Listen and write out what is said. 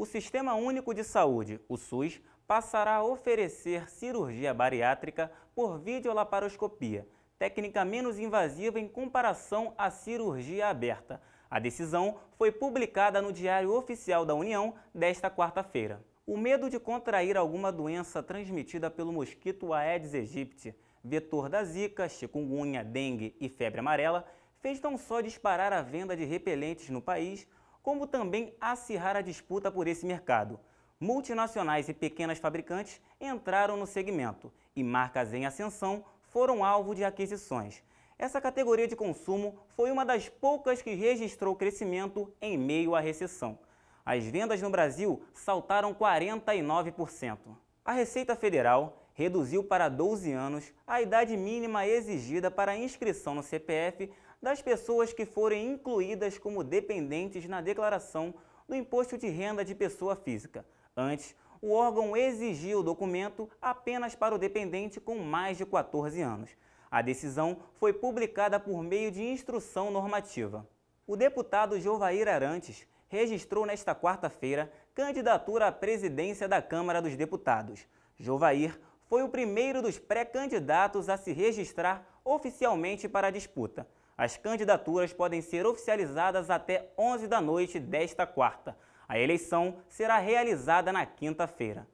o Sistema Único de Saúde, o SUS, passará a oferecer cirurgia bariátrica por videolaparoscopia, técnica menos invasiva em comparação à cirurgia aberta. A decisão foi publicada no Diário Oficial da União desta quarta-feira. O medo de contrair alguma doença transmitida pelo mosquito Aedes aegypti, vetor da zika, chikungunya, dengue e febre amarela, fez não só disparar a venda de repelentes no país, como também acirrar a disputa por esse mercado. Multinacionais e pequenas fabricantes entraram no segmento e marcas em ascensão foram alvo de aquisições. Essa categoria de consumo foi uma das poucas que registrou crescimento em meio à recessão. As vendas no Brasil saltaram 49%. A Receita Federal reduziu para 12 anos a idade mínima exigida para inscrição no CPF das pessoas que forem incluídas como dependentes na declaração do Imposto de Renda de Pessoa Física. Antes, o órgão exigia o documento apenas para o dependente com mais de 14 anos. A decisão foi publicada por meio de instrução normativa. O deputado Jovair Arantes registrou nesta quarta-feira candidatura à presidência da Câmara dos Deputados. Jovair foi o primeiro dos pré-candidatos a se registrar oficialmente para a disputa. As candidaturas podem ser oficializadas até 11 da noite desta quarta. A eleição será realizada na quinta-feira.